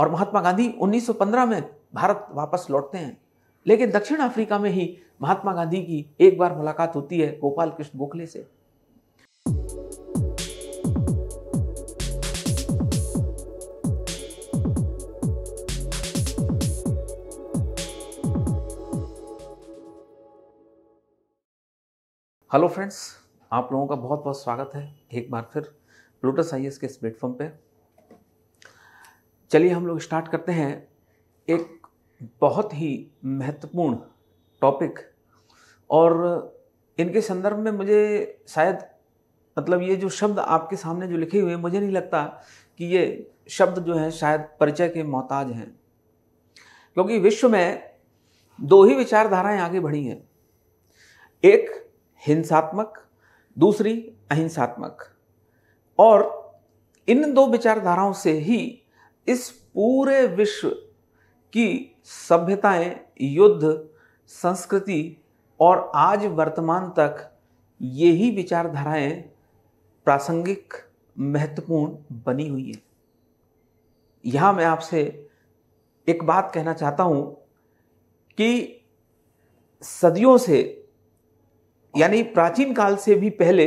और महात्मा गांधी 1915 में भारत वापस लौटते हैं लेकिन दक्षिण अफ्रीका में ही महात्मा गांधी की एक बार मुलाकात होती है गोपाल कृष्ण गोखले से हेलो फ्रेंड्स आप लोगों का बहुत बहुत स्वागत है एक बार फिर प्लूटस आई के इस प्लेटफॉर्म पे चलिए हम लोग स्टार्ट करते हैं एक बहुत ही महत्वपूर्ण टॉपिक और इनके संदर्भ में मुझे शायद मतलब ये जो शब्द आपके सामने जो लिखे हुए हैं मुझे नहीं लगता कि ये शब्द जो हैं शायद परिचय के मोहताज हैं क्योंकि विश्व में दो ही विचारधाराएं आगे बढ़ी हैं एक हिंसात्मक दूसरी अहिंसात्मक और इन दो विचारधाराओं से ही इस पूरे विश्व की सभ्यताएं युद्ध संस्कृति और आज वर्तमान तक यही विचारधाराएं प्रासंगिक महत्वपूर्ण बनी हुई है यहां मैं आपसे एक बात कहना चाहता हूं कि सदियों से यानी प्राचीन काल से भी पहले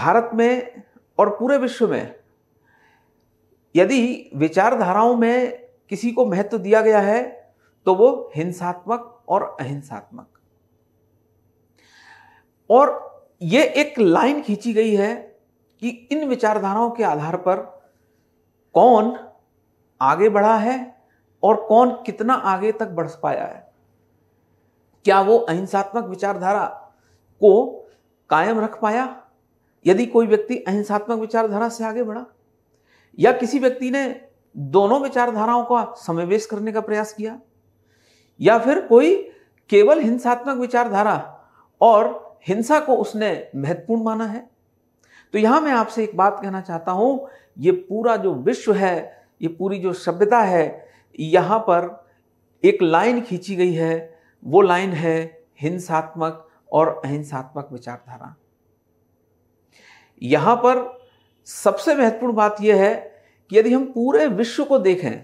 भारत में और पूरे विश्व में यदि विचारधाराओं में किसी को महत्व दिया गया है तो वो हिंसात्मक और अहिंसात्मक और ये एक लाइन खींची गई है कि इन विचारधाराओं के आधार पर कौन आगे बढ़ा है और कौन कितना आगे तक बढ़ पाया है क्या वो अहिंसात्मक विचारधारा को कायम रख पाया यदि कोई व्यक्ति अहिंसात्मक विचारधारा से आगे बढ़ा या किसी व्यक्ति ने दोनों विचारधाराओं का समावेश करने का प्रयास किया या फिर कोई केवल हिंसात्मक विचारधारा और हिंसा को उसने महत्वपूर्ण माना है तो यहां मैं आपसे एक बात कहना चाहता हूं ये पूरा जो विश्व है ये पूरी जो सभ्यता है यहां पर एक लाइन खींची गई है वो लाइन है हिंसात्मक और अहिंसात्मक विचारधारा यहां पर सबसे महत्वपूर्ण बात यह है कि यदि हम पूरे विश्व को देखें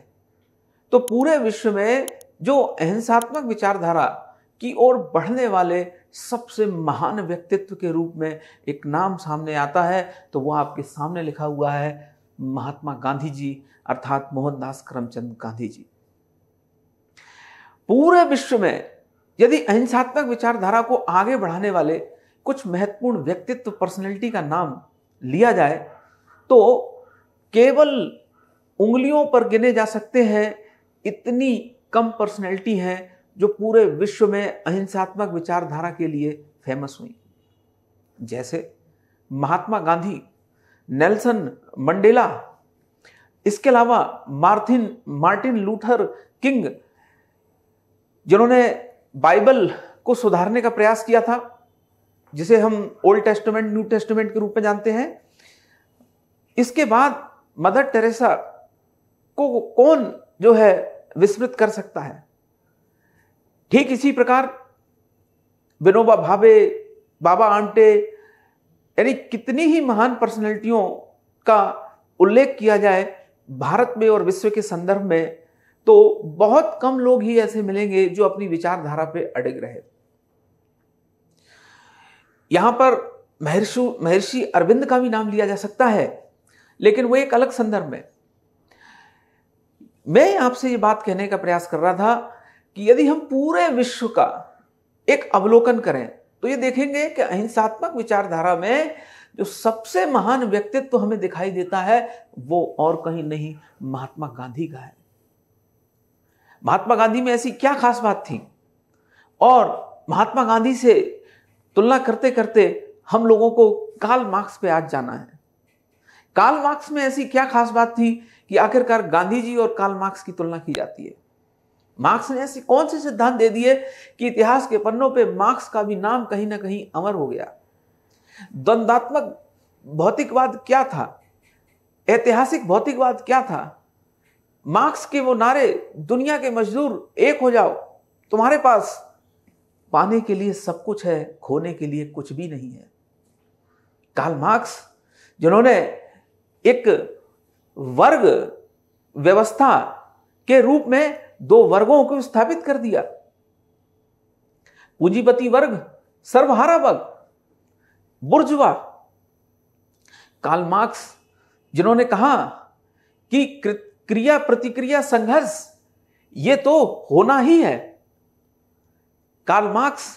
तो पूरे विश्व में जो अहिंसात्मक विचारधारा की ओर बढ़ने वाले सबसे महान व्यक्तित्व के रूप में एक नाम सामने आता है तो वह आपके सामने लिखा हुआ है महात्मा गांधी जी अर्थात मोहनदास करमचंद गांधी जी पूरे विश्व में यदि अहिंसात्मक विचारधारा को आगे बढ़ाने वाले कुछ महत्वपूर्ण व्यक्तित्व पर्सनैलिटी का नाम लिया जाए तो केवल उंगलियों पर गिने जा सकते हैं इतनी कम पर्सनैलिटी हैं जो पूरे विश्व में अहिंसात्मक विचारधारा के लिए फेमस हुई जैसे महात्मा गांधी नेल्सन मंडेला इसके अलावा मार्थिन मार्टिन लूथर किंग जिन्होंने बाइबल को सुधारने का प्रयास किया था जिसे हम ओल्ड टेस्टमेंट न्यू टेस्टमेंट के रूप में जानते हैं इसके बाद मदर टेरेसा को कौन जो है विस्मृत कर सकता है ठीक इसी प्रकार विनोबा भावे बाबा आंटे यानी कितनी ही महान पर्सनैलिटियों का उल्लेख किया जाए भारत में और विश्व के संदर्भ में तो बहुत कम लोग ही ऐसे मिलेंगे जो अपनी विचारधारा पे अड़िग रहे यहां पर महर्षि महर्षि अरविंद का भी नाम लिया जा सकता है लेकिन वो एक अलग संदर्भ में मैं आपसे ये बात कहने का प्रयास कर रहा था कि यदि हम पूरे विश्व का एक अवलोकन करें तो ये देखेंगे कि अहिंसात्मक विचारधारा में जो सबसे महान व्यक्तित्व तो हमें दिखाई देता है वो और कहीं नहीं महात्मा गांधी का है महात्मा गांधी में ऐसी क्या खास बात थी और महात्मा गांधी से तुलना करते करते हम लोगों को काल मार्क्स पे आज जाना है कार्ल मार्क्स में ऐसी क्या खास बात थी कि आखिरकार गांधी जी और कार्ल मार्क्स की तुलना की जाती है मार्क्स ने ऐसे कौन से सिद्धांत दे दिए कि इतिहास के पन्नों पे मार्क्स का भी नाम कहीं ना कहीं अमर हो गया द्वंदात्मक भौतिकवाद क्या था ऐतिहासिक भौतिकवाद क्या था मार्क्स के वो नारे दुनिया के मजदूर एक हो जाओ तुम्हारे पास पाने के लिए सब कुछ है खोने के लिए कुछ भी नहीं है काल मार्क्स जिन्होंने एक वर्ग व्यवस्था के रूप में दो वर्गों को स्थापित कर दिया पूंजीपति वर्ग सर्वहारा वर्ग बुर्जवा काल मार्क्स जिन्होंने कहा कि क्रिया प्रतिक्रिया संघर्ष ये तो होना ही है काल मार्क्स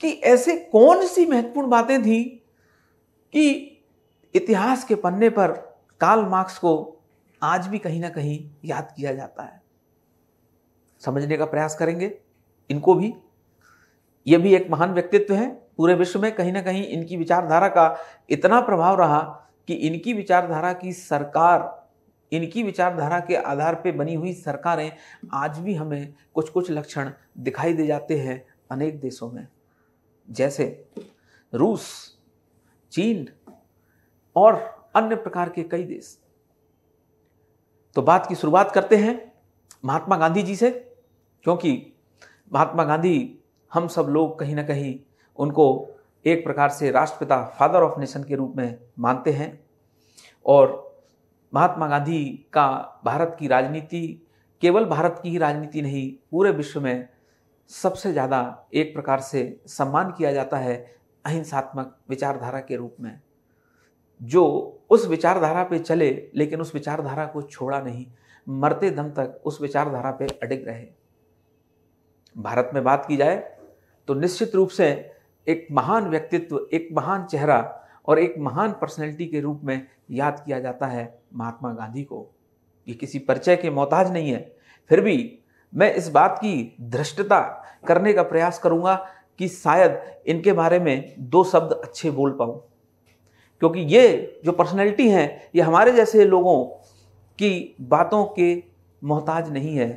की ऐसे कौन सी महत्वपूर्ण बातें थी कि इतिहास के पन्ने पर कार्ल मार्क्स को आज भी कहीं ना कहीं याद किया जाता है समझने का प्रयास करेंगे इनको भी ये भी एक महान व्यक्तित्व हैं पूरे विश्व में कहीं ना कहीं इनकी विचारधारा का इतना प्रभाव रहा कि इनकी विचारधारा की सरकार इनकी विचारधारा के आधार पर बनी हुई सरकारें आज भी हमें कुछ कुछ लक्षण दिखाई दे जाते हैं अनेक देशों में जैसे रूस चीन और अन्य प्रकार के कई देश तो बात की शुरुआत करते हैं महात्मा गांधी जी से क्योंकि महात्मा गांधी हम सब लोग कहीं ना कहीं उनको एक प्रकार से राष्ट्रपिता फादर ऑफ नेशन के रूप में मानते हैं और महात्मा गांधी का भारत की राजनीति केवल भारत की ही राजनीति नहीं पूरे विश्व में सबसे ज़्यादा एक प्रकार से सम्मान किया जाता है अहिंसात्मक विचारधारा के रूप में जो उस विचारधारा पे चले लेकिन उस विचारधारा को छोड़ा नहीं मरते दम तक उस विचारधारा पे अडिग रहे भारत में बात की जाए तो निश्चित रूप से एक महान व्यक्तित्व एक महान चेहरा और एक महान पर्सनैलिटी के रूप में याद किया जाता है महात्मा गांधी को ये किसी परिचय के मोहताज नहीं है फिर भी मैं इस बात की धृष्टता करने का प्रयास करूंगा कि शायद इनके बारे में दो शब्द अच्छे बोल पाऊँ क्योंकि ये जो पर्सनैलिटी हैं ये हमारे जैसे लोगों की बातों के मोहताज नहीं है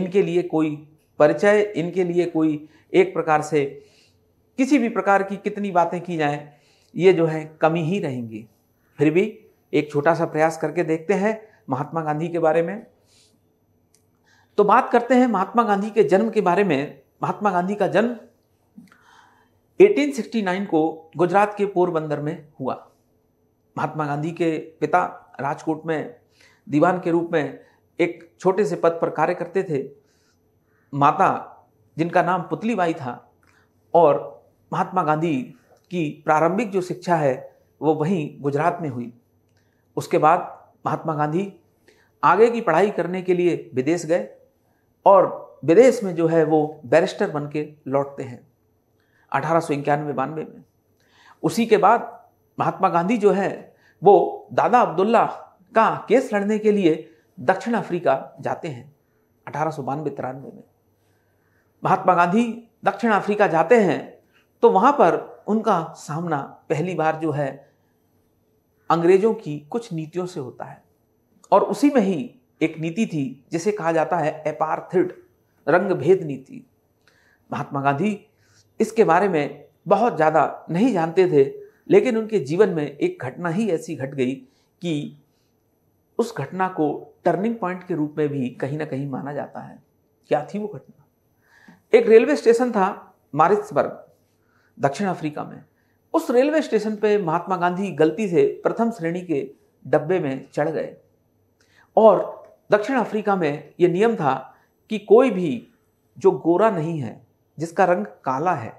इनके लिए कोई परिचय इनके लिए कोई एक प्रकार से किसी भी प्रकार की कितनी बातें की जाएं ये जो है कमी ही रहेंगी फिर भी एक छोटा सा प्रयास करके देखते हैं महात्मा गांधी के बारे में तो बात करते हैं महात्मा गांधी के जन्म के बारे में महात्मा गांधी का जन्म 1869 को गुजरात के पोरबंदर में हुआ महात्मा गांधी के पिता राजकोट में दीवान के रूप में एक छोटे से पद पर कार्य करते थे माता जिनका नाम पुतलीबाई था और महात्मा गांधी की प्रारंभिक जो शिक्षा है वो वहीं गुजरात में हुई उसके बाद महात्मा गांधी आगे की पढ़ाई करने के लिए विदेश गए और विदेश में जो है वो बैरिस्टर बन के लौटते हैं अठारह सौ इक्यानवे बानवे में उसी के बाद महात्मा गांधी जो है वो दादा अब्दुल्ला का केस लड़ने के लिए दक्षिण अफ्रीका जाते हैं अठारह सौ बानवे तिरानवे में महात्मा गांधी दक्षिण अफ्रीका जाते हैं तो वहाँ पर उनका सामना पहली बार जो है अंग्रेजों की कुछ नीतियों से होता है और उसी में ही एक नीति थी जिसे कहा जाता है एपार्थड रंग भेद नीति महात्मा गांधी इसके बारे में बहुत ज़्यादा नहीं जानते थे लेकिन उनके जीवन में एक घटना ही ऐसी घट गई कि उस घटना को टर्निंग पॉइंट के रूप में भी कहीं ना कहीं माना जाता है क्या थी वो घटना एक रेलवे स्टेशन था मारिट्सबर्ग दक्षिण अफ्रीका में उस रेलवे स्टेशन पे महात्मा गांधी गलती से प्रथम श्रेणी के डब्बे में चढ़ गए और दक्षिण अफ्रीका में ये नियम था कि कोई भी जो गोरा नहीं है जिसका रंग काला है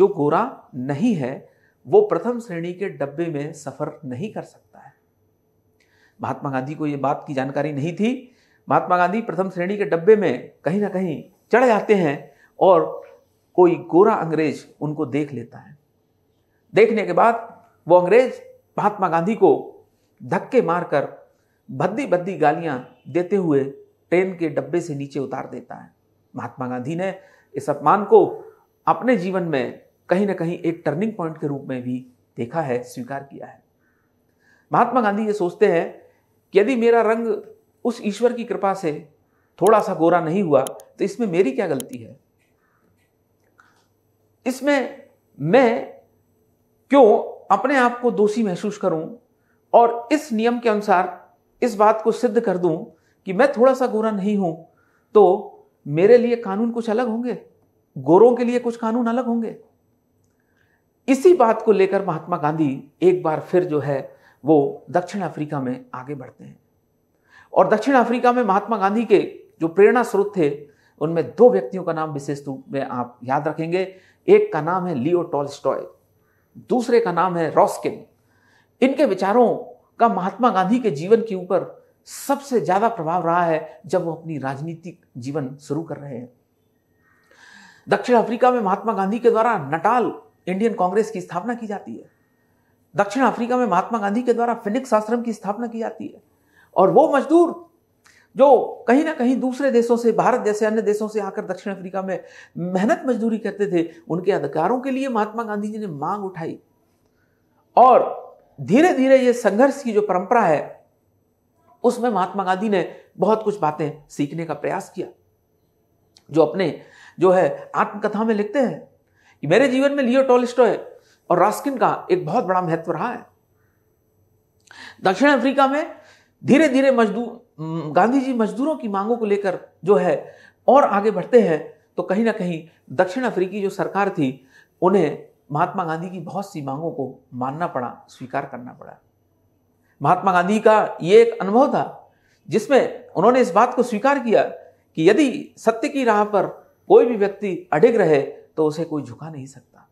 जो गोरा नहीं है वो प्रथम श्रेणी के डब्बे में सफ़र नहीं कर सकता है महात्मा गांधी को ये बात की जानकारी नहीं थी महात्मा गांधी प्रथम श्रेणी के डब्बे में कहीं ना कहीं चढ़ जाते हैं और कोई गोरा अंग्रेज उनको देख लेता है देखने के बाद वो अंग्रेज महात्मा गांधी को धक्के मारकर भद्दी भद्दी गालियां देते हुए ट्रेन के डब्बे से नीचे उतार देता है महात्मा गांधी ने इस अपमान को अपने जीवन में कहीं ना कहीं एक टर्निंग पॉइंट के रूप में भी देखा है स्वीकार किया है महात्मा गांधी ये सोचते हैं कि यदि मेरा रंग उस ईश्वर की कृपा से थोड़ा सा गोरा नहीं हुआ तो इसमें मेरी क्या गलती है इसमें मैं क्यों अपने आप को दोषी महसूस करूं और इस नियम के अनुसार इस बात को सिद्ध कर दूं कि मैं थोड़ा सा गोरा नहीं हूं तो मेरे लिए कानून कुछ अलग होंगे गोरों के लिए कुछ कानून अलग होंगे इसी बात को लेकर महात्मा गांधी एक बार फिर जो है वो दक्षिण अफ्रीका में आगे बढ़ते हैं और दक्षिण अफ्रीका में महात्मा गांधी के जो प्रेरणा स्रोत थे उनमें दो व्यक्तियों का नाम विशेष रूप में आप याद रखेंगे एक का नाम है लियो स्टॉय दूसरे का नाम है रॉस्किन इनके विचारों का महात्मा गांधी के जीवन के ऊपर सबसे ज्यादा प्रभाव रहा है जब वो अपनी राजनीतिक जीवन शुरू कर रहे हैं दक्षिण अफ्रीका में महात्मा गांधी के द्वारा नटाल इंडियन कांग्रेस की स्थापना की जाती है दक्षिण अफ्रीका में महात्मा गांधी के द्वारा फिनिक्स आश्रम की स्थापना की जाती है और वो मजदूर जो कहीं ना कहीं दूसरे देशों से भारत जैसे अन्य देशों से आकर दक्षिण अफ्रीका में मेहनत मजदूरी करते थे उनके अधिकारों के लिए महात्मा गांधी जी ने मांग उठाई और धीरे धीरे ये संघर्ष की जो परंपरा है उसमें महात्मा गांधी ने बहुत कुछ बातें सीखने का प्रयास किया जो अपने जो है आत्मकथा में लिखते हैं मेरे जीवन में लियो टोलिस्टो है और रास्किन का एक बहुत बड़ा महत्व रहा है दक्षिण अफ्रीका में धीरे धीरे मजदूर गांधी जी मजदूरों की मांगों को लेकर जो है और आगे बढ़ते हैं तो कहीं ना कहीं दक्षिण अफ्रीकी जो सरकार थी उन्हें महात्मा गांधी की बहुत सी मांगों को मानना पड़ा स्वीकार करना पड़ा महात्मा गांधी का ये एक अनुभव था जिसमें उन्होंने इस बात को स्वीकार किया कि यदि सत्य की राह पर कोई भी व्यक्ति अडिग रहे तो उसे कोई झुका नहीं सकता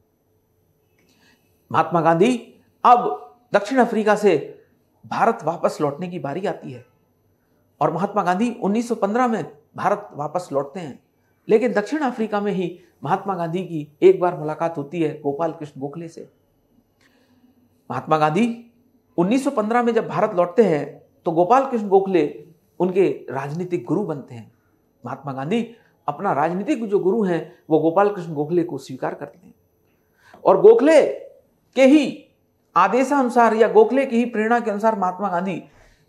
महात्मा गांधी अब दक्षिण अफ्रीका से भारत वापस लौटने की बारी आती है और महात्मा गांधी 1915 में भारत वापस लौटते हैं लेकिन दक्षिण अफ्रीका में ही महात्मा गांधी की एक बार मुलाकात होती है गोपाल कृष्ण गोखले से महात्मा गांधी 1915 में जब भारत लौटते हैं तो गोपाल कृष्ण गोखले उनके राजनीतिक गुरु बनते हैं महात्मा गांधी अपना राजनीतिक जो गुरु हैं वो गोपाल कृष्ण गोखले को स्वीकार करते हैं और गोखले के ही आदेशानुसार या गोखले की ही प्रेरणा के अनुसार महात्मा गांधी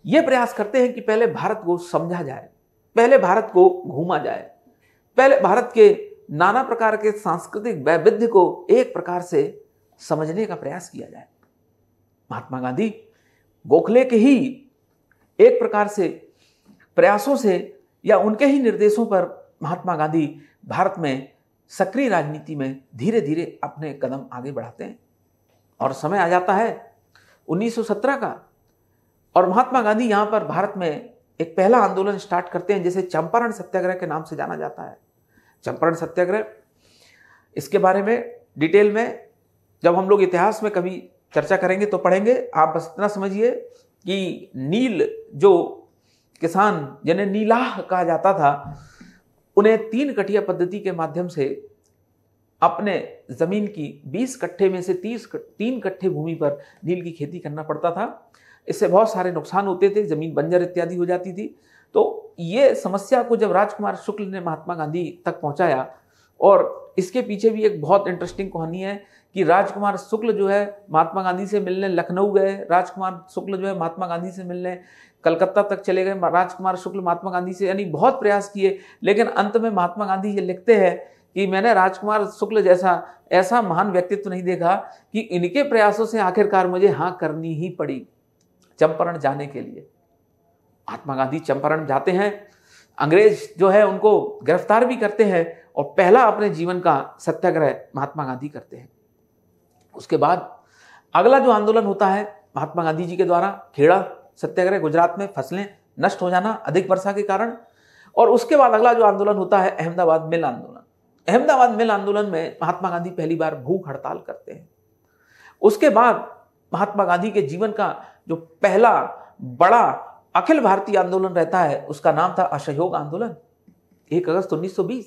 ये प्रयास करते हैं कि पहले भारत को समझा जाए पहले भारत को घूमा जाए पहले भारत के नाना प्रकार के सांस्कृतिक वैविध्य को एक प्रकार से समझने का प्रयास किया जाए महात्मा गांधी गोखले के ही एक प्रकार से प्रयासों से या उनके ही निर्देशों पर महात्मा गांधी भारत में सक्रिय राजनीति में धीरे धीरे अपने कदम आगे बढ़ाते हैं और समय आ जाता है 1917 का और महात्मा गांधी यहाँ पर भारत में एक पहला आंदोलन स्टार्ट करते हैं जिसे चंपारण सत्याग्रह के नाम से जाना जाता है चंपारण सत्याग्रह इसके बारे में डिटेल में जब हम लोग इतिहास में कभी चर्चा करेंगे तो पढ़ेंगे आप बस इतना समझिए कि नील जो किसान जिन्हें नीलाह कहा जाता था उन्हें तीन कटिया पद्धति के माध्यम से अपने ज़मीन की 20 कट्ठे में से 30 तीन कट्ठे भूमि पर नील की खेती करना पड़ता था इससे बहुत सारे नुकसान होते थे ज़मीन बंजर इत्यादि हो जाती थी तो ये समस्या को जब राजकुमार शुक्ल ने महात्मा गांधी तक पहुंचाया और इसके पीछे भी एक बहुत इंटरेस्टिंग कहानी है कि राजकुमार शुक्ल जो है महात्मा गांधी से मिलने लखनऊ गए राजकुमार शुक्ल जो है महात्मा गांधी से मिलने कलकत्ता तक चले गए राजकुमार शुक्ल महात्मा गांधी से यानी बहुत प्रयास किए लेकिन अंत में महात्मा गांधी ये लिखते हैं कि मैंने राजकुमार शुक्ल जैसा ऐसा महान व्यक्तित्व तो नहीं देखा कि इनके प्रयासों से आखिरकार मुझे हाँ करनी ही पड़ी चंपारण जाने के लिए महात्मा गांधी चंपारण जाते हैं अंग्रेज जो है उनको गिरफ्तार भी करते हैं और पहला अपने जीवन का सत्याग्रह महात्मा गांधी करते हैं उसके बाद अगला जो आंदोलन होता है महात्मा गांधी जी के द्वारा खेड़ा सत्याग्रह गुजरात में फसलें नष्ट हो जाना अधिक वर्षा के कारण और उसके बाद अगला जो आंदोलन होता है अहमदाबाद मिल आंदोलन अहमदाबाद मिल आंदोलन में महात्मा गांधी पहली बार भूख हड़ताल करते हैं उसके बाद महात्मा गांधी के जीवन का जो पहला बड़ा अखिल भारतीय आंदोलन रहता है उसका नाम था असहयोग आंदोलन एक अगस्त 1920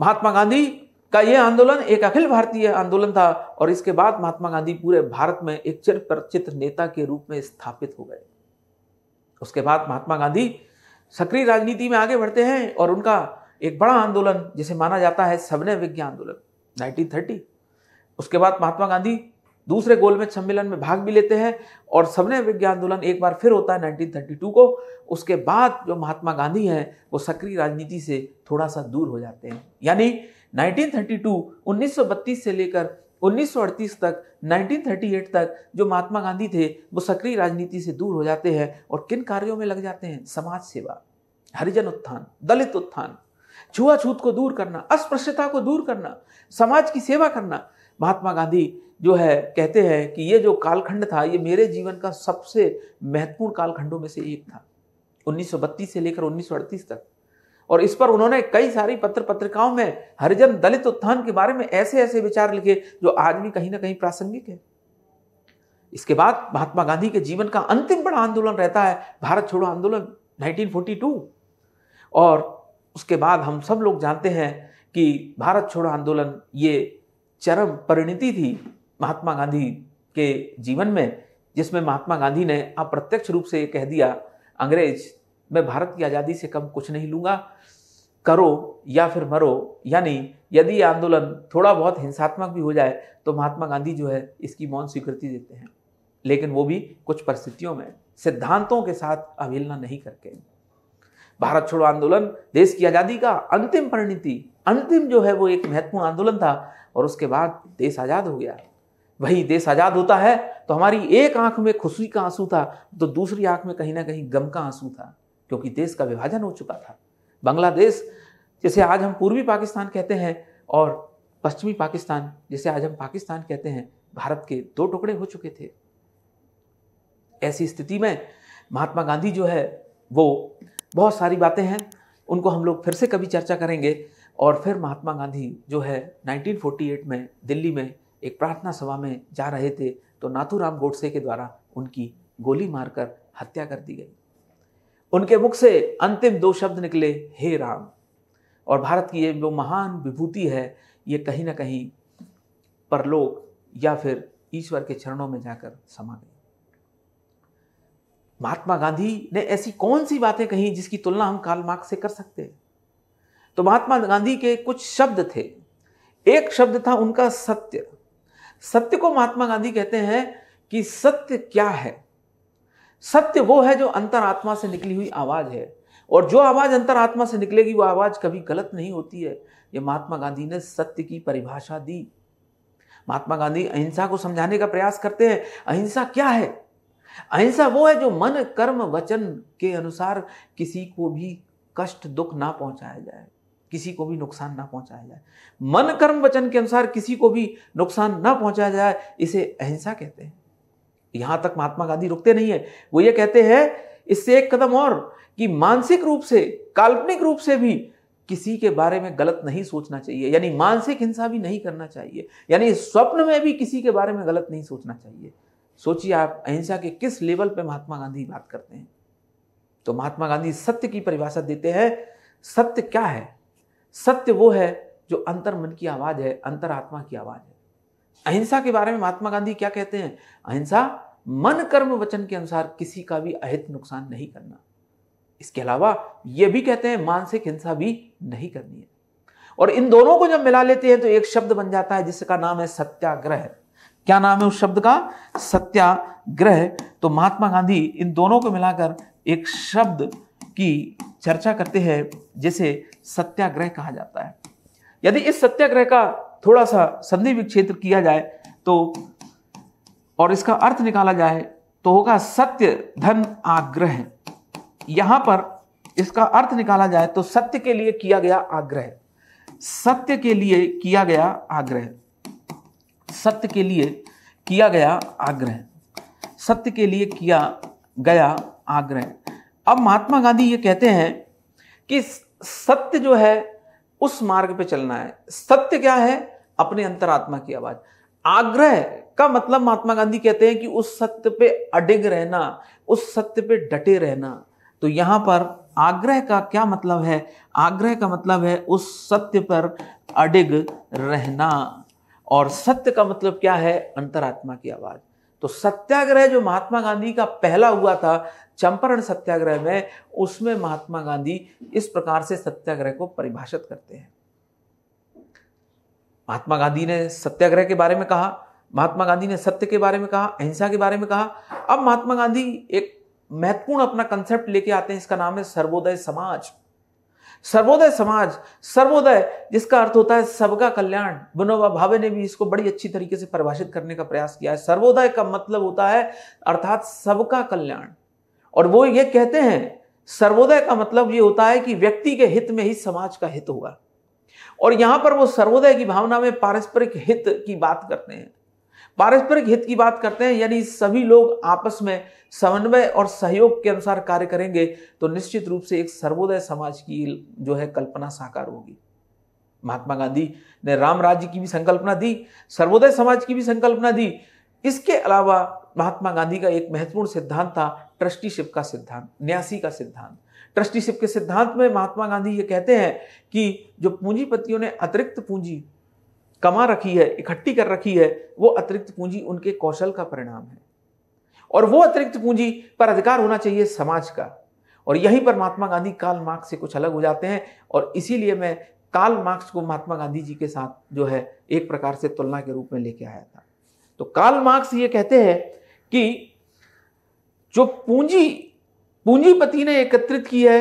महात्मा गांधी का यह आंदोलन एक अखिल भारतीय आंदोलन था और इसके बाद महात्मा गांधी पूरे भारत में एक चिर परिचित नेता के रूप में स्थापित हो गए उसके बाद महात्मा गांधी सक्रिय राजनीति में आगे बढ़ते हैं और उनका एक बड़ा आंदोलन जिसे माना जाता है सवर्ण विज्ञा आंदोलन नाइनटीन उसके बाद महात्मा गांधी दूसरे गोलमेज सम्मेलन में भाग भी लेते हैं और सबने विज्ञान आंदोलन एक बार फिर होता है 1932 को उसके बाद जो महात्मा गांधी हैं वो सक्रिय राजनीति से थोड़ा सा दूर हो जाते हैं यानी 1932 1932 से लेकर 1938 तक 1938 तक जो महात्मा गांधी थे वो सक्रिय राजनीति से दूर हो जाते हैं और किन कार्यों में लग जाते हैं समाज सेवा हरिजन उत्थान दलित उत्थान छुआछूत को दूर करना अस्पृश्यता को दूर करना समाज की सेवा करना महात्मा गांधी जो है कहते हैं कि ये जो कालखंड था ये मेरे जीवन का सबसे महत्वपूर्ण कालखंडों में से एक था 1932 से लेकर 1938 तक और इस पर उन्होंने कई सारी पत्र पत्रिकाओं में हरिजन दलित उत्थान के बारे में ऐसे ऐसे विचार लिखे जो आज भी कहीं ना कहीं प्रासंगिक है इसके बाद महात्मा गांधी के जीवन का अंतिम बड़ा आंदोलन रहता है भारत छोड़ो आंदोलन 1942 और उसके बाद हम सब लोग जानते हैं कि भारत छोड़ो आंदोलन ये चरम परिणति थी महात्मा गांधी के जीवन में जिसमें महात्मा गांधी ने अप्रत्यक्ष रूप से कह दिया अंग्रेज मैं भारत की आज़ादी से कम कुछ नहीं लूँगा करो या फिर मरो यानी यदि आंदोलन थोड़ा बहुत हिंसात्मक भी हो जाए तो महात्मा गांधी जो है इसकी मौन स्वीकृति देते हैं लेकिन वो भी कुछ परिस्थितियों में सिद्धांतों के साथ अवहेलना नहीं करके भारत छोड़ो आंदोलन देश की आज़ादी का अंतिम परिणति अंतिम जो है वो एक महत्वपूर्ण आंदोलन था और उसके बाद देश आज़ाद हो गया वही देश आज़ाद होता है तो हमारी एक आंख में खुशी का आंसू था तो दूसरी आंख में कहीं ना कहीं गम का आंसू था क्योंकि देश का विभाजन हो चुका था बांग्लादेश जिसे आज हम पूर्वी पाकिस्तान कहते हैं और पश्चिमी पाकिस्तान जिसे आज हम पाकिस्तान कहते हैं भारत के दो टुकड़े हो चुके थे ऐसी स्थिति में महात्मा गांधी जो है वो बहुत सारी बातें हैं उनको हम लोग फिर से कभी चर्चा करेंगे और फिर महात्मा गांधी जो है 1948 में दिल्ली में एक प्रार्थना सभा में जा रहे थे तो नाथूराम गोडसे के द्वारा उनकी गोली मारकर हत्या कर दी गई उनके मुख से अंतिम दो शब्द निकले हे राम और भारत की ये वो महान विभूति है ये कहीं ना कहीं परलोक या फिर ईश्वर के चरणों में जाकर समा गई महात्मा गांधी ने ऐसी कौन सी बातें कही जिसकी तुलना हम काल मार्ग से कर सकते हैं तो महात्मा गांधी के कुछ शब्द थे एक शब्द था उनका सत्य सत्य को महात्मा गांधी कहते हैं कि सत्य क्या है सत्य वो है जो अंतरात्मा से निकली हुई आवाज़ है और जो आवाज़ अंतरात्मा से निकलेगी वो आवाज़ कभी गलत नहीं होती है ये महात्मा गांधी ने सत्य की परिभाषा दी महात्मा गांधी अहिंसा को समझाने का प्रयास करते हैं अहिंसा क्या है अहिंसा वो है जो मन कर्म वचन के अनुसार किसी को भी कष्ट दुख ना पहुंचाया जाए किसी को भी नुकसान ना पहुंचाया जाए मन कर्म वचन के अनुसार किसी को भी नुकसान ना पहुंचाया जाए इसे अहिंसा कहते हैं यहां तक महात्मा गांधी रुकते नहीं है वो ये कहते हैं इससे एक कदम और कि मानसिक रूप से काल्पनिक रूप से भी किसी के बारे में गलत नहीं सोचना चाहिए यानी मानसिक हिंसा भी नहीं करना चाहिए यानी स्वप्न में भी किसी के बारे में गलत नहीं सोचना चाहिए सोचिए आप अहिंसा के किस लेवल पे महात्मा गांधी बात करते हैं तो महात्मा गांधी सत्य की परिभाषा देते हैं सत्य क्या है सत्य वो है जो अंतर मन की आवाज़ है अंतर आत्मा की आवाज़ है अहिंसा के बारे में महात्मा गांधी क्या कहते हैं अहिंसा मन कर्म वचन के अनुसार किसी का भी अहित नुकसान नहीं करना इसके अलावा यह भी कहते हैं मानसिक हिंसा भी नहीं करनी है और इन दोनों को जब मिला लेते हैं तो एक शब्द बन जाता है जिसका नाम है सत्याग्रह क्या नाम है उस शब्द का सत्याग्रह तो महात्मा गांधी इन दोनों को मिलाकर एक शब्द की चर्चा करते हैं जिसे सत्याग्रह कहा जाता है यदि इस सत्याग्रह का थोड़ा सा संधि विक्षेत्र किया जाए तो और इसका अर्थ निकाला जाए तो होगा सत्य धन आग्रह यहां पर इसका अर्थ निकाला जाए तो सत्य के लिए किया गया आग्रह सत्य के लिए किया गया आग्रह सत्य के लिए किया गया आग्रह सत्य के लिए किया गया आग्रह अब महात्मा गांधी ये कहते हैं कि सत्य जो है उस मार्ग पे चलना है सत्य क्या है अपने अंतरात्मा की आवाज आग्रह का मतलब महात्मा गांधी कहते हैं कि उस सत्य पे अडिग रहना उस सत्य पे डटे रहना तो यहां पर आग्रह का क्या मतलब है आग्रह का मतलब है उस सत्य पर अडिग रहना और सत्य का मतलब क्या है अंतरात्मा की आवाज़ तो सत्याग्रह जो महात्मा गांधी का पहला हुआ था चंपारण सत्याग्रह में उसमें महात्मा गांधी इस प्रकार से सत्याग्रह को परिभाषित करते हैं महात्मा गांधी ने सत्याग्रह के बारे में कहा महात्मा गांधी ने सत्य के बारे में कहा अहिंसा के बारे में कहा अब महात्मा गांधी एक महत्वपूर्ण अपना कंसेप्ट लेके आते हैं इसका नाम है सर्वोदय समाज सर्वोदय समाज सर्वोदय जिसका अर्थ होता है सबका कल्याण विनोबा भावे ने भी इसको बड़ी अच्छी तरीके से परिभाषित करने का प्रयास किया है सर्वोदय का मतलब होता है अर्थात सबका कल्याण और वो ये कहते हैं सर्वोदय का मतलब ये होता है कि व्यक्ति के हित में ही समाज का हित होगा और यहां पर वो सर्वोदय की भावना में पारस्परिक हित की बात करते हैं पारस्परिक हित की बात करते हैं यानी सभी लोग आपस में समन्वय और सहयोग के अनुसार कार्य करेंगे तो निश्चित रूप से एक सर्वोदय समाज की जो है कल्पना साकार होगी महात्मा गांधी ने राम राज्य की भी संकल्पना दी सर्वोदय समाज की भी संकल्पना दी इसके अलावा महात्मा गांधी का एक महत्वपूर्ण सिद्धांत था ट्रस्टीशिप का सिद्धांत न्यासी का सिद्धांत ट्रस्टीशिप के सिद्धांत में महात्मा गांधी ये कहते हैं कि जो पूंजीपतियों ने अतिरिक्त पूंजी कमा रखी है इकट्ठी कर रखी है वो अतिरिक्त पूंजी उनके कौशल का परिणाम है और वो अतिरिक्त पूंजी पर अधिकार होना चाहिए समाज का और यहीं पर महात्मा गांधी काल मार्क्स से कुछ अलग हो जाते हैं और इसीलिए मैं काल मार्क्स को महात्मा गांधी जी के साथ जो है एक प्रकार से तुलना के रूप में लेके आया था तो काल मार्क्स ये कहते हैं कि जो पूंजी पूंजीपति ने एकत्रित की है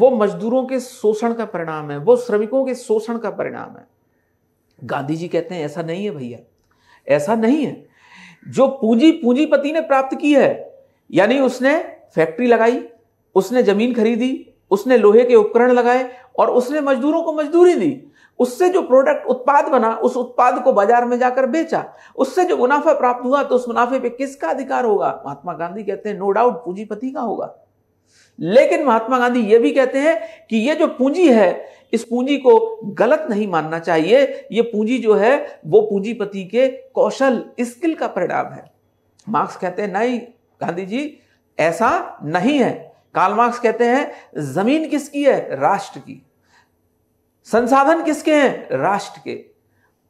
वो मजदूरों के शोषण का परिणाम है वो श्रमिकों के शोषण का परिणाम है गांधी जी कहते हैं ऐसा नहीं है भैया ऐसा नहीं है जो पूंजी पूंजीपति ने प्राप्त की है यानी उसने फैक्ट्री लगाई उसने जमीन खरीदी उसने लोहे के उपकरण लगाए और उसने मजदूरों को मजदूरी दी उससे जो प्रोडक्ट उत्पाद बना उस उत्पाद को बाजार में जाकर बेचा उससे जो मुनाफा प्राप्त हुआ तो उस मुनाफे पे किसका अधिकार होगा महात्मा गांधी कहते हैं नो डाउट पूंजीपति का होगा लेकिन महात्मा गांधी यह भी कहते हैं कि यह जो पूंजी है इस पूंजी को गलत नहीं मानना चाहिए यह पूंजी जो है वो पूंजीपति के कौशल स्किल का परिणाम है मार्क्स कहते हैं नहीं गांधी जी ऐसा नहीं है काल मार्क्स कहते हैं जमीन किसकी है राष्ट्र की संसाधन किसके हैं राष्ट्र के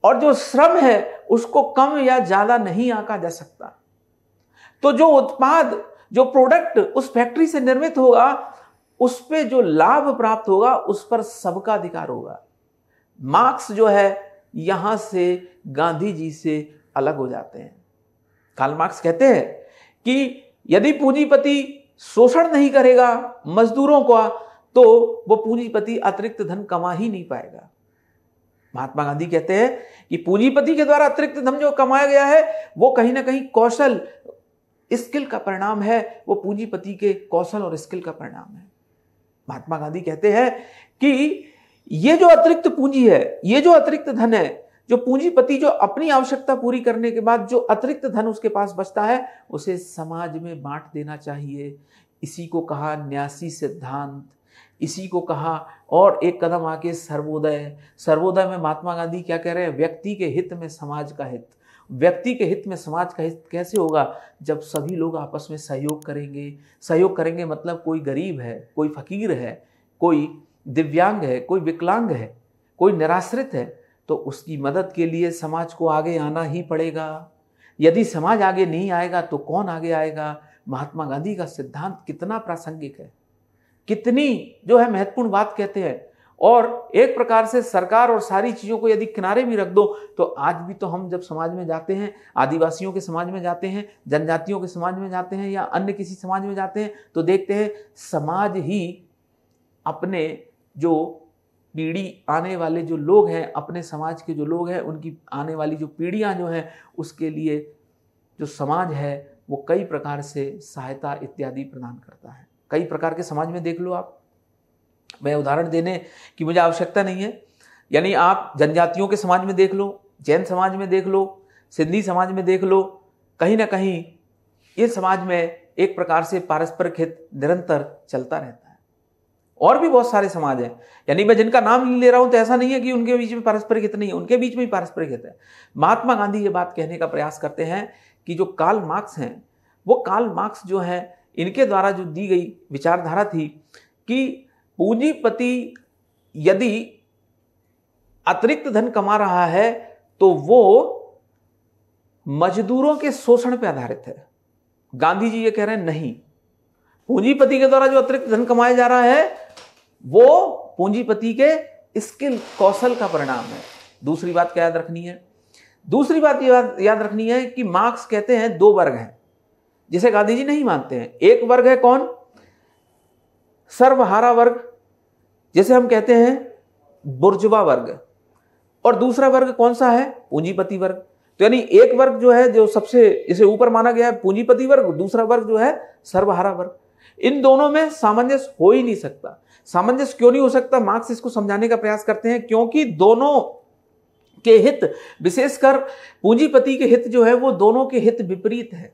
और जो श्रम है उसको कम या ज्यादा नहीं आका जा सकता तो जो उत्पाद जो प्रोडक्ट उस फैक्ट्री से निर्मित होगा उस पर जो लाभ प्राप्त होगा उस पर सबका अधिकार होगा मार्क्स जो है यहां से गांधी जी से अलग हो जाते हैं काल मार्क्स कहते हैं कि यदि पूंजीपति शोषण नहीं करेगा मजदूरों का तो वो पूंजीपति अतिरिक्त धन कमा ही नहीं पाएगा महात्मा गांधी कहते हैं कि पूंजीपति के द्वारा अतिरिक्त धन जो कमाया गया है वो कहीं ना कहीं कौशल स्किल का परिणाम है वो पूंजीपति के कौशल और स्किल का परिणाम है महात्मा गांधी कहते हैं कि ये जो अतिरिक्त पूंजी है ये जो अतिरिक्त धन है जो पूंजीपति जो अपनी आवश्यकता पूरी करने के बाद जो अतिरिक्त धन उसके पास बचता है उसे समाज में बांट देना चाहिए इसी को कहा न्यासी सिद्धांत इसी को कहा और एक कदम आके सर्वोदय सर्वोदय में महात्मा गांधी क्या कह रहे हैं व्यक्ति के हित में समाज का हित व्यक्ति के हित में समाज का हित कैसे होगा जब सभी लोग आपस में सहयोग करेंगे सहयोग करेंगे मतलब कोई गरीब है कोई फकीर है कोई दिव्यांग है कोई विकलांग है कोई निराश्रित है तो उसकी मदद के लिए समाज को आगे आना ही पड़ेगा यदि समाज आगे नहीं आएगा तो कौन आगे आएगा महात्मा गांधी का सिद्धांत कितना प्रासंगिक है कितनी जो है महत्वपूर्ण बात कहते हैं और एक प्रकार से सरकार और सारी चीज़ों को यदि किनारे भी रख दो तो आज भी तो हम जब समाज में जाते हैं आदिवासियों के समाज में जाते हैं जनजातियों के समाज में जाते हैं या अन्य किसी समाज में जाते हैं तो देखते हैं समाज ही अपने जो पीढ़ी आने वाले जो लोग हैं अपने समाज के जो लोग हैं उनकी आने वाली जो पीढ़ियाँ जो हैं उसके लिए जो समाज है वो कई प्रकार से सहायता इत्यादि प्रदान करता है कई प्रकार के समाज में देख लो आप मैं उदाहरण देने की मुझे आवश्यकता नहीं है यानी आप जनजातियों के समाज में देख लो जैन समाज में देख लो सिंधी समाज में देख लो कहीं ना कहीं ये समाज में एक प्रकार से पारस्परिक हित निरंतर चलता रहता है और भी बहुत सारे समाज हैं यानी मैं जिनका नाम ले रहा हूं तो ऐसा नहीं है कि उनके बीच में पारस्परिक हित नहीं है उनके बीच में भी पारस्परिक हित है महात्मा गांधी ये बात कहने का प्रयास करते हैं कि जो काल मार्क्स हैं वो काल मार्क्स जो हैं इनके द्वारा जो दी गई विचारधारा थी कि पूंजीपति यदि अतिरिक्त धन कमा रहा है तो वो मजदूरों के शोषण पर आधारित है गांधी जी ये कह रहे हैं नहीं पूंजीपति के द्वारा जो अतिरिक्त धन कमाया जा रहा है वो पूंजीपति के स्किल कौशल का परिणाम है दूसरी बात क्या याद रखनी है दूसरी बात याद याद रखनी है कि मार्क्स कहते हैं दो वर्ग हैं जिसे गांधी जी नहीं मानते हैं एक वर्ग है कौन सर्वहारा वर्ग जैसे हम कहते हैं बुर्जवा वर्ग और दूसरा वर्ग कौन सा है पूंजीपति वर्ग तो यानी एक वर्ग जो है जो सबसे इसे ऊपर माना गया है पूंजीपति वर्ग दूसरा वर्ग जो है सर्वहारा वर्ग इन दोनों में सामंजस्य हो ही नहीं सकता सामंजस्य क्यों नहीं हो सकता मार्क्स इसको समझाने का प्रयास करते हैं क्योंकि दोनों के हित विशेषकर पूंजीपति के हित जो है वो दोनों के हित विपरीत है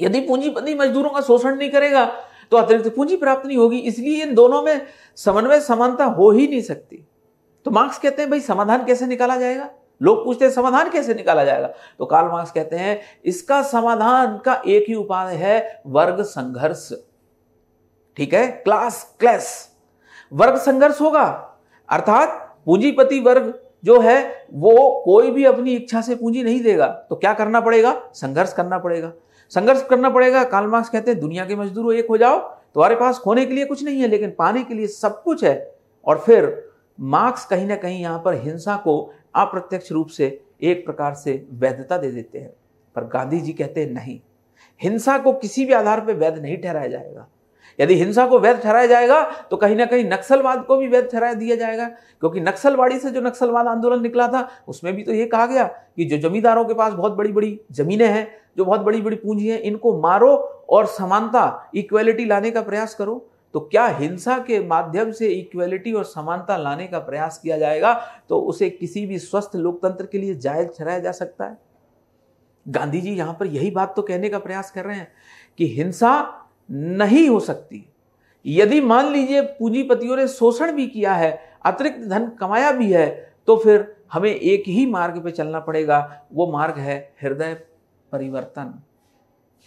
यदि पूंजीपति मजदूरों का शोषण नहीं करेगा तो अतिरिक्त पूंजी प्राप्त नहीं होगी इसलिए इन दोनों में समन्वय समानता हो ही नहीं सकती तो मार्क्स कहते हैं भाई समाधान कैसे निकाला जाएगा लोग पूछते हैं समाधान कैसे निकाला जाएगा तो कार्ल मार्क्स कहते हैं इसका समाधान का एक ही उपाय है वर्ग संघर्ष ठीक है क्लास क्लैस वर्ग संघर्ष होगा अर्थात पूंजीपति वर्ग जो है वो कोई भी अपनी इच्छा से पूंजी नहीं देगा तो क्या करना पड़ेगा संघर्ष करना पड़ेगा संघर्ष करना पड़ेगा काल मार्क्स कहते हैं दुनिया के मजदूर एक हो जाओ तुम्हारे पास खोने के लिए कुछ नहीं है लेकिन पाने के लिए सब कुछ है और फिर मार्क्स कहीं ना कहीं यहाँ पर हिंसा को अप्रत्यक्ष रूप से एक प्रकार से वैधता दे देते हैं पर गांधी जी कहते हैं नहीं हिंसा को किसी भी आधार पर वैध नहीं ठहराया जाएगा यदि हिंसा को वैध ठहराया जाएगा तो कहीं ना कहीं नक्सलवाद को भी वैध ठहरा दिया जाएगा क्योंकि नक्सलवाड़ी से जो नक्सलवाद आंदोलन निकला था उसमें भी तो ये कहा गया कि जो जमींदारों के पास बहुत बड़ी बड़ी जमीनें हैं जो बहुत बड़ी बड़ी पूंजी है इनको मारो और समानता इक्वेलिटी लाने का प्रयास करो तो क्या हिंसा के माध्यम से इक्वेलिटी और समानता लाने का प्रयास किया जाएगा तो उसे किसी भी स्वस्थ लोकतंत्र के लिए जायज ठहराया जा सकता है गांधी जी यहां पर यही बात तो कहने का प्रयास कर रहे हैं कि हिंसा नहीं हो सकती यदि मान लीजिए पूंजीपतियों ने शोषण भी किया है अतिरिक्त धन कमाया भी है तो फिर हमें एक ही मार्ग पर चलना पड़ेगा वो मार्ग है हृदय परिवर्तन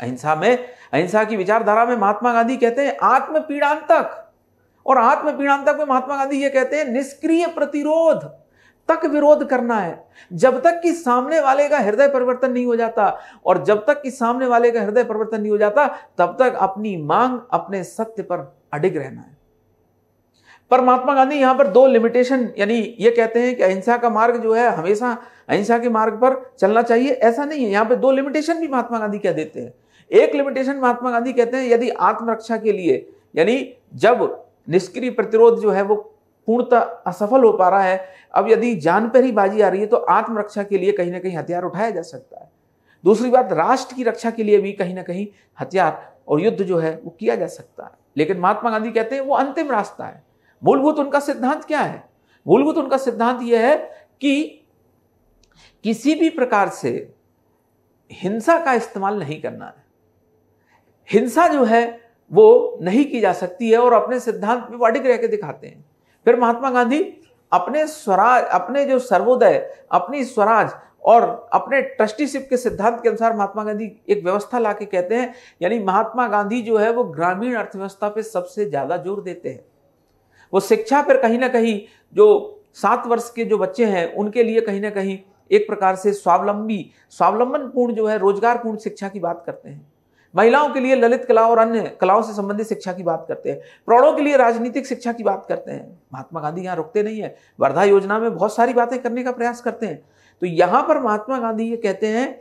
अहिंसा में अहिंसा की विचारधारा में महात्मा गांधी कहते हैं आत्म पीड़ांतक और आत्म पीड़ांतक में महात्मा गांधी ये कहते हैं निष्क्रिय प्रतिरोध तक विरोध करना है जब तक कि सामने वाले का हृदय परिवर्तन नहीं हो जाता और जब तक कि सामने वाले का हृदय परिवर्तन नहीं हो जाता तब तक अपनी मांग अपने सत्य पर अडिग रहना है पर महात्मा गांधी यहां पर दो लिमिटेशन यानी यह कहते हैं कि अहिंसा का मार्ग जो है हमेशा अहिंसा के मार्ग पर चलना चाहिए ऐसा नहीं है यहां पर दो लिमिटेशन भी महात्मा गांधी कह देते हैं एक लिमिटेशन महात्मा गांधी कहते हैं यदि आत्मरक्षा के लिए यानी जब निष्क्रिय प्रतिरोध जो है वो पूर्णतः असफल हो पा रहा है अब यदि जान पर ही बाजी आ रही है तो आत्मरक्षा के लिए कहीं ना कहीं हथियार उठाया जा सकता है दूसरी बात राष्ट्र की रक्षा के लिए भी कहीं ना कहीं हथियार और युद्ध जो है वो किया जा सकता है लेकिन महात्मा गांधी कहते हैं वो अंतिम रास्ता है मूलभूत उनका सिद्धांत क्या है मूलभूत उनका सिद्धांत यह है कि किसी भी प्रकार से हिंसा का इस्तेमाल नहीं करना है हिंसा जो है वो नहीं की जा सकती है और अपने सिद्धांत में वो रह के दिखाते हैं फिर महात्मा गांधी अपने स्वराज अपने जो सर्वोदय अपनी स्वराज और अपने ट्रस्टीशिप के सिद्धांत के अनुसार महात्मा गांधी एक व्यवस्था ला के कहते हैं यानी महात्मा गांधी जो है वो ग्रामीण अर्थव्यवस्था पे सबसे ज़्यादा जोर देते हैं वो शिक्षा पर कहीं ना कहीं जो सात वर्ष के जो बच्चे हैं उनके लिए कहीं ना कहीं एक प्रकार से स्वावलंबी स्वावलंबन पूर्ण जो है रोजगार पूर्ण शिक्षा की बात करते हैं महिलाओं के लिए ललित कला और अन्य कलाओं से संबंधित शिक्षा की बात करते हैं प्रौढ़ों के लिए राजनीतिक शिक्षा की बात करते हैं महात्मा गांधी यहाँ रुकते नहीं है वर्धा योजना में बहुत सारी बातें करने का प्रयास करते हैं तो यहाँ पर महात्मा गांधी ये कहते हैं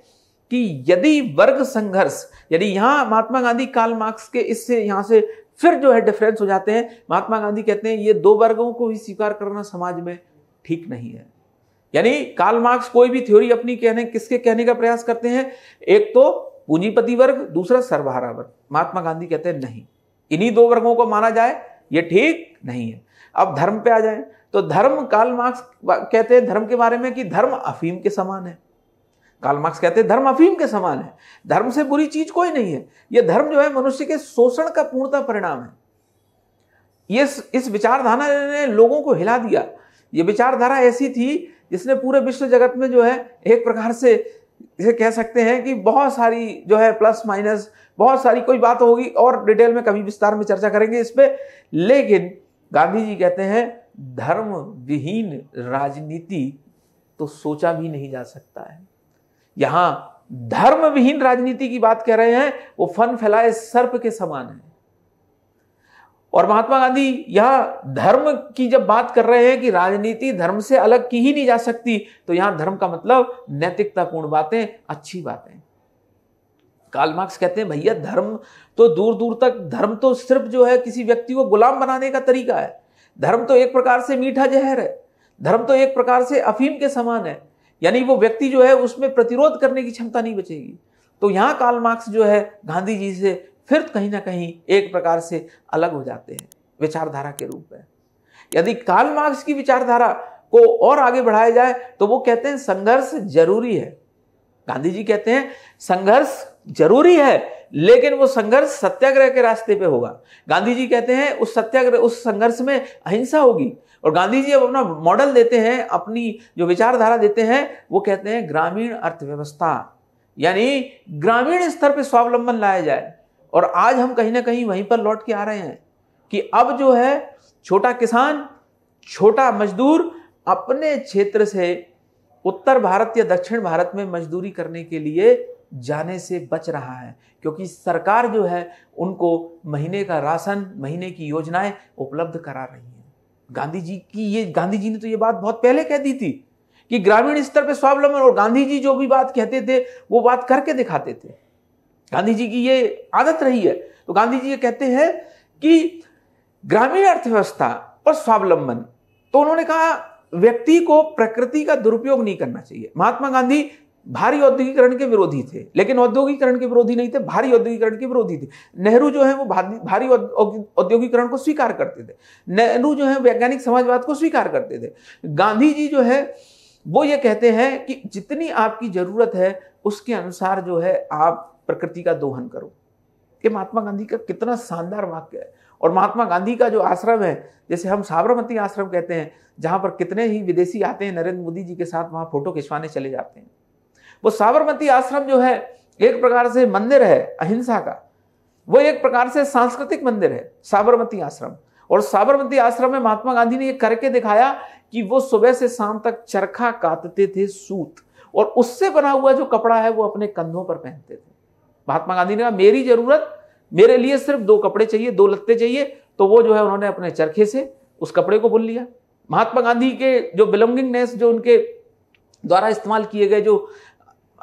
कि यदि वर्ग संघर्ष यदि यहाँ महात्मा गांधी काल मार्क्स के इससे यहाँ से फिर जो है डिफरेंस हो जाते हैं महात्मा गांधी कहते हैं ये दो वर्गों को ही स्वीकार करना समाज में ठीक नहीं है यानी काल मार्क्स कोई भी थ्योरी अपनी कहने किसके कहने का प्रयास करते हैं एक तो पूंजीपति वर्ग दूसरा सर्वहारा वर्ग महात्मा गांधी कहते हैं नहीं इन्हीं दो वर्गों को माना जाए ये ठीक नहीं है अब धर्म पे आ जाए तो धर्म काल मार्क्स कहते हैं धर्म के बारे में कि धर्म अफीम के समान है काल मार्क्स कहते हैं धर्म अफीम के समान है धर्म से बुरी चीज कोई नहीं है यह धर्म जो है मनुष्य के शोषण का पूर्णता परिणाम है ये इस विचारधारा ने लोगों को हिला दिया ये विचारधारा ऐसी थी जिसने पूरे विश्व जगत में जो है एक प्रकार से ये कह सकते हैं कि बहुत सारी जो है प्लस माइनस बहुत सारी कोई बात होगी और डिटेल में कभी विस्तार में चर्चा करेंगे इस पर लेकिन गांधी जी कहते हैं धर्म विहीन राजनीति तो सोचा भी नहीं जा सकता है यहां धर्म विहीन राजनीति की बात कह रहे हैं वो फन फैलाए सर्प के समान है और महात्मा गांधी यह धर्म की जब बात कर रहे हैं कि राजनीति धर्म से अलग की ही नहीं जा सकती तो यहां धर्म का मतलब नैतिकतापूर्ण बातें अच्छी बातें कालमार्क्स मार्क्स कहते हैं भैया धर्म तो दूर दूर तक धर्म तो सिर्फ जो है किसी व्यक्ति को गुलाम बनाने का तरीका है धर्म तो एक प्रकार से मीठा जहर है धर्म तो एक प्रकार से अफीम के समान है यानी वो व्यक्ति जो है उसमें प्रतिरोध करने की क्षमता नहीं बचेगी तो यहाँ कालमार्क्स मार्क्स जो है गांधी जी से फिर कहीं ना कहीं एक प्रकार से अलग हो जाते हैं विचारधारा के रूप में यदि काल मार्क्स की विचारधारा को और आगे बढ़ाया जाए तो वो कहते हैं संघर्ष जरूरी है गांधी जी कहते हैं संघर्ष जरूरी है लेकिन वो संघर्ष सत्याग्रह के रास्ते पे होगा गांधी जी कहते हैं उस सत्याग्रह उस संघर्ष में अहिंसा होगी और गांधी जी अब अपना मॉडल देते हैं अपनी जो विचारधारा देते हैं वो कहते हैं ग्रामीण अर्थव्यवस्था यानी ग्रामीण स्तर पे स्वावलंबन लाया जाए और आज हम कहीं ना कहीं वहीं पर लौट के आ रहे हैं कि अब जो है छोटा किसान छोटा मजदूर अपने क्षेत्र से उत्तर भारत या दक्षिण भारत में मजदूरी करने के लिए जाने से बच रहा है क्योंकि सरकार जो है उनको महीने का राशन महीने की योजनाएं उपलब्ध करा रही है गांधी जी की ये गांधी जी ने तो ये बात बहुत पहले कह दी थी कि ग्रामीण स्तर पर स्वावलंबन और गांधी जी जो भी बात कहते थे वो बात करके दिखाते थे गांधी जी की ये आदत रही है तो गांधी जी ये कहते हैं कि ग्रामीण अर्थव्यवस्था और स्वावलंबन तो उन्होंने कहा व्यक्ति को प्रकृति का दुरुपयोग नहीं करना चाहिए महात्मा गांधी भारी औद्योगिकरण के विरोधी थे लेकिन औद्योगिकरण के विरोधी नहीं थे भारी औद्योगिकरण के विरोधी थे नेहरू जो है वो भारी औद्योगिकरण को स्वीकार करते थे नेहरू जो है वैज्ञानिक समाजवाद को स्वीकार करते थे गांधी जी जो है वो ये कहते हैं कि जितनी आपकी जरूरत है उसके अनुसार जो है आप प्रकृति का दोहन करो ये महात्मा गांधी का कितना शानदार वाक्य है और महात्मा गांधी का जो आश्रम है जैसे हम साबरमती आश्रम कहते हैं जहाँ पर कितने ही विदेशी आते हैं नरेंद्र मोदी जी के साथ वहाँ फोटो खिंचवाने चले जाते हैं वो साबरमती आश्रम जो है एक प्रकार से मंदिर है अहिंसा का वो एक प्रकार से सांस्कृतिक मंदिर है साबरमती आश्रम और साबरमती आश्रम में महात्मा गांधी ने ये करके दिखाया कि वो सुबह से शाम तक चरखा काटते थे सूत और उससे बना हुआ जो कपड़ा है वो अपने कंधों पर पहनते थे महात्मा गांधी ने कहा मेरी जरूरत मेरे लिए सिर्फ दो कपड़े चाहिए दो लत्ते चाहिए तो वो जो है उन्होंने अपने चरखे से उस कपड़े को बुन लिया महात्मा गांधी के जो बिलोंगिंगनेस जो उनके द्वारा इस्तेमाल किए गए जो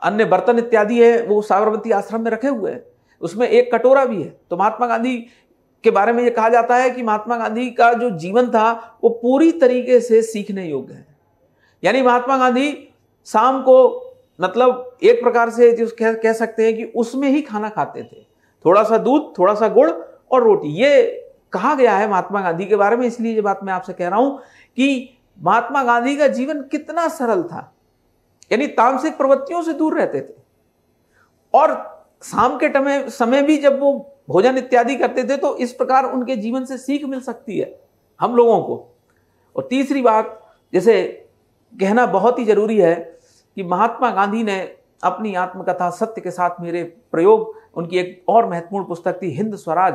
अन्य बर्तन इत्यादि है वो साबरमती आश्रम में रखे हुए हैं उसमें एक कटोरा भी है तो महात्मा गांधी के बारे में ये कहा जाता है कि महात्मा गांधी का जो जीवन था वो पूरी तरीके से सीखने योग्य है यानी महात्मा गांधी शाम को मतलब एक प्रकार से जो कह, कह सकते हैं कि उसमें ही खाना खाते थे थोड़ा सा दूध थोड़ा सा गुड़ और रोटी ये कहा गया है महात्मा गांधी के बारे में इसलिए ये बात मैं आपसे कह रहा हूं कि महात्मा गांधी का जीवन कितना सरल था यानी तामसिक प्रवृत्तियों से दूर रहते थे और शाम के टमे समय भी जब वो भोजन इत्यादि करते थे तो इस प्रकार उनके जीवन से सीख मिल सकती है हम लोगों को और तीसरी बात जैसे कहना बहुत ही जरूरी है कि महात्मा गांधी ने अपनी आत्मकथा सत्य के साथ मेरे प्रयोग उनकी एक और महत्वपूर्ण पुस्तक थी हिंद स्वराज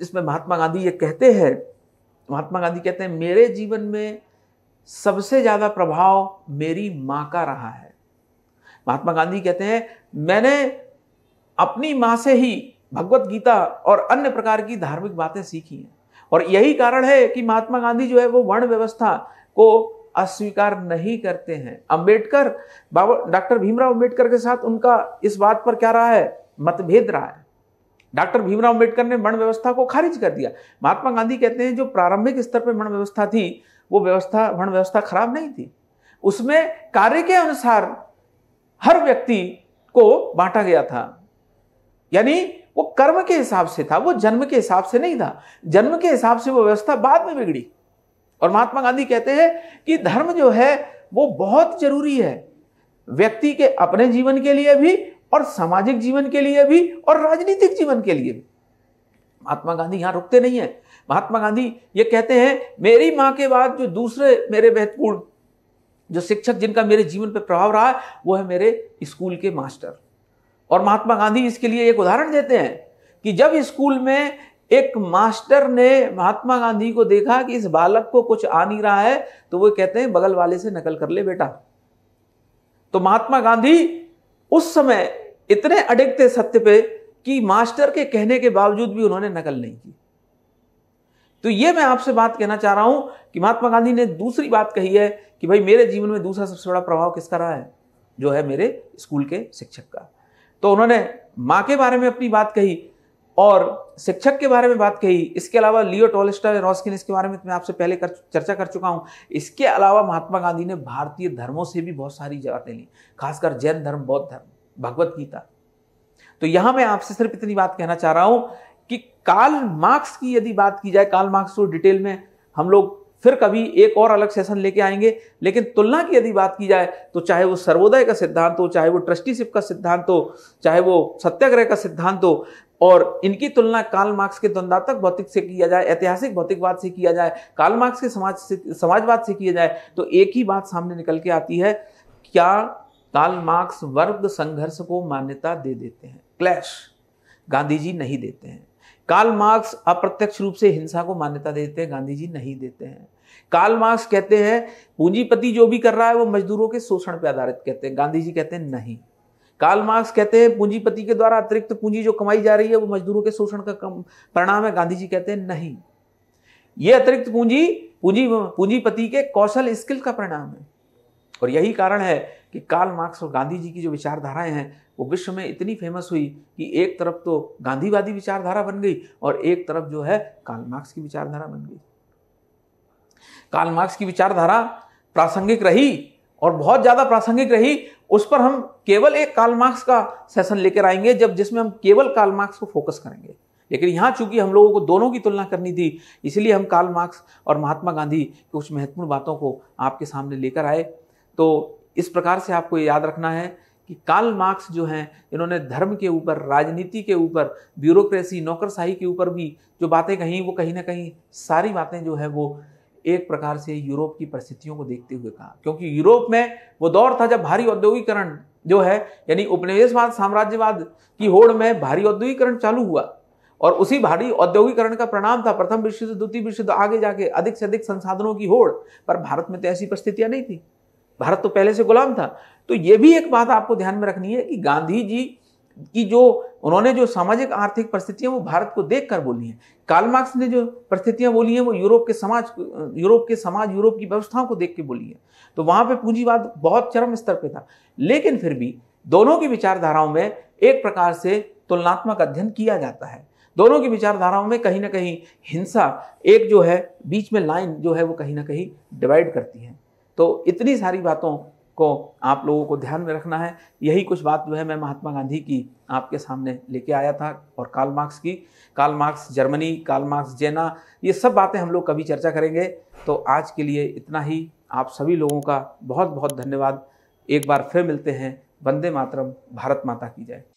जिसमें महात्मा गांधी ये कहते हैं महात्मा गांधी कहते हैं मेरे जीवन में सबसे ज़्यादा प्रभाव मेरी माँ का रहा है महात्मा गांधी कहते हैं मैंने अपनी माँ से ही भगवत गीता और अन्य प्रकार की धार्मिक बातें सीखी हैं और यही कारण है कि महात्मा गांधी जो है वो वर्ण व्यवस्था को अस्वीकार नहीं करते हैं अंबेडकर बाबा डॉक्टर भीमराव अंबेडकर के साथ उनका इस बात पर क्या रहा है मतभेद रहा है डॉक्टर भीमराव अंबेडकर ने मण व्यवस्था को खारिज कर दिया महात्मा गांधी कहते हैं जो प्रारंभिक स्तर पर मण व्यवस्था थी वो व्यवस्था मण व्यवस्था खराब नहीं थी उसमें कार्य के अनुसार हर व्यक्ति को बांटा गया था यानी वो कर्म के हिसाब से था वो जन्म के हिसाब से नहीं था जन्म के हिसाब से वो व्यवस्था बाद में बिगड़ी और महात्मा गांधी कहते हैं कि धर्म जो है वो बहुत जरूरी है व्यक्ति के अपने जीवन के लिए भी और सामाजिक जीवन के लिए भी और राजनीतिक जीवन के लिए भी महात्मा गांधी यहां रुकते नहीं है महात्मा गांधी ये कहते हैं मेरी मां के बाद जो दूसरे मेरे महत्वपूर्ण जो शिक्षक जिनका मेरे जीवन पर प्रभाव रहा है वो है मेरे स्कूल के मास्टर और महात्मा गांधी इसके लिए एक उदाहरण देते हैं कि जब स्कूल में एक मास्टर ने महात्मा गांधी को देखा कि इस बालक को कुछ आ नहीं रहा है तो वो कहते हैं बगल वाले से नकल कर ले बेटा तो महात्मा गांधी उस समय इतने अडिग थे सत्य पे कि मास्टर के कहने के बावजूद भी उन्होंने नकल नहीं की तो ये मैं आपसे बात कहना चाह रहा हूं कि महात्मा गांधी ने दूसरी बात कही है कि भाई मेरे जीवन में दूसरा सबसे बड़ा प्रभाव किसका रहा है जो है मेरे स्कूल के शिक्षक का तो उन्होंने माँ के बारे में अपनी बात कही और शिक्षक के बारे में बात कही इसके अलावा लियो टोलेस्टर रॉस्किन इसके बारे में मैं आपसे पहले कर, चर्चा कर चुका हूँ इसके अलावा महात्मा गांधी ने भारतीय धर्मों से भी बहुत सारी बातें ली खासकर जैन धर्म बौद्ध धर्म भगवत गीता तो यहाँ मैं आपसे सिर्फ इतनी बात कहना चाह रहा हूँ कि काल मार्क्स की यदि बात की जाए काल मार्क्स को डिटेल में हम लोग फिर कभी एक और अलग सेशन लेके आएंगे लेकिन तुलना की यदि बात की जाए तो चाहे वो सर्वोदय का सिद्धांत हो चाहे वो ट्रस्टीशिप का सिद्धांत हो चाहे वो सत्याग्रह का सिद्धांत हो और इनकी तुलना काल मार्क्स के द्वंदात्मक भौतिक से किया जाए ऐतिहासिक भौतिकवाद से किया जाए काल मार्क्स के समाज से समाजवाद से किया जाए तो एक ही बात सामने निकल के आती है क्या काल मार्क्स वर्ग संघर्ष को मान्यता दे देते हैं क्लैश गांधी जी नहीं देते हैं काल मार्क्स अप्रत्यक्ष रूप से हिंसा को मान्यता देते हैं गांधी जी नहीं देते हैं काल मार्क्स कहते हैं पूंजीपति जो भी कर रहा है वो मजदूरों के शोषण पर आधारित कहते हैं गांधी जी कहते हैं नहीं काल मार्क्स कहते हैं पूंजीपति के द्वारा अतिरिक्त पूंजी जो कमाई जा रही है वो मजदूरों के शोषण का परिणाम है गांधी जी कहते हैं नहीं ये अतिरिक्त पूंजी पूंजी पूंजीपति के कौशल स्किल का परिणाम है और यही कारण है कि काल मार्क्स और गांधी जी की जो विचारधाराएं हैं वो विश्व में इतनी फेमस हुई कि एक तरफ तो गांधीवादी विचारधारा बन गई और एक तरफ जो है काल मार्क्स की विचारधारा बन गई काल मार्क्स की विचारधारा प्रासंगिक रही और बहुत ज़्यादा प्रासंगिक रही उस पर हम केवल एक काल मार्क्स का सेशन लेकर आएंगे जब जिसमें हम केवल काल मार्क्स को फोकस करेंगे लेकिन यहाँ चूंकि हम लोगों को दोनों की तुलना करनी थी इसलिए हम काल मार्क्स और महात्मा गांधी की कुछ महत्वपूर्ण बातों को आपके सामने लेकर आए तो इस प्रकार से आपको ये याद रखना है कि काल मार्क्स जो हैं इन्होंने धर्म के ऊपर राजनीति के ऊपर ब्यूरोक्रेसी नौकरशाही के ऊपर भी जो बातें कहीं वो कहीं ना कहीं सारी बातें जो है वो एक प्रकार से यूरोप की परिस्थितियों को देखते हुए कहा क्योंकि यूरोप में वो दौर था जब भारी औद्योगिकरण जो है यानी उपनिवेशवाद साम्राज्यवाद की होड़ में भारी औद्योगिकरण चालू हुआ और उसी भारी औद्योगिकरण का परिणाम था प्रथम विश्व युद्ध द्वितीय विश्व युद्ध आगे जाके अधिक से अधिक संसाधनों की होड़ पर भारत में तो ऐसी परिस्थितियां नहीं थी भारत तो पहले से गुलाम था तो ये भी एक बात आपको ध्यान में रखनी है कि गांधी जी कि जो उन्होंने जो सामाजिक आर्थिक परिस्थितियां वो भारत को कर बोली हैं कालमार्क्स ने जो परिस्थितियां बोली हैं वो यूरोप के समाज यूरोप के समाज यूरोप की व्यवस्थाओं को देख के बोली है तो वहां पर पूंजीवाद बहुत चरम स्तर पे था लेकिन फिर भी दोनों की विचारधाराओं में एक प्रकार से तुलनात्मक अध्ययन किया जाता है दोनों की विचारधाराओं में कहीं ना कहीं हिंसा एक जो है बीच में लाइन जो है वो कहीं ना कहीं डिवाइड करती है तो इतनी सारी बातों को आप लोगों को ध्यान में रखना है यही कुछ बात जो है मैं महात्मा गांधी की आपके सामने लेके आया था और काल मार्क्स की Karl Marx Germany Karl Marx Jena ये सब बातें हम लोग कभी चर्चा करेंगे तो आज के लिए इतना ही आप सभी लोगों का बहुत बहुत धन्यवाद एक बार फिर मिलते हैं वंदे मातरम भारत माता की जय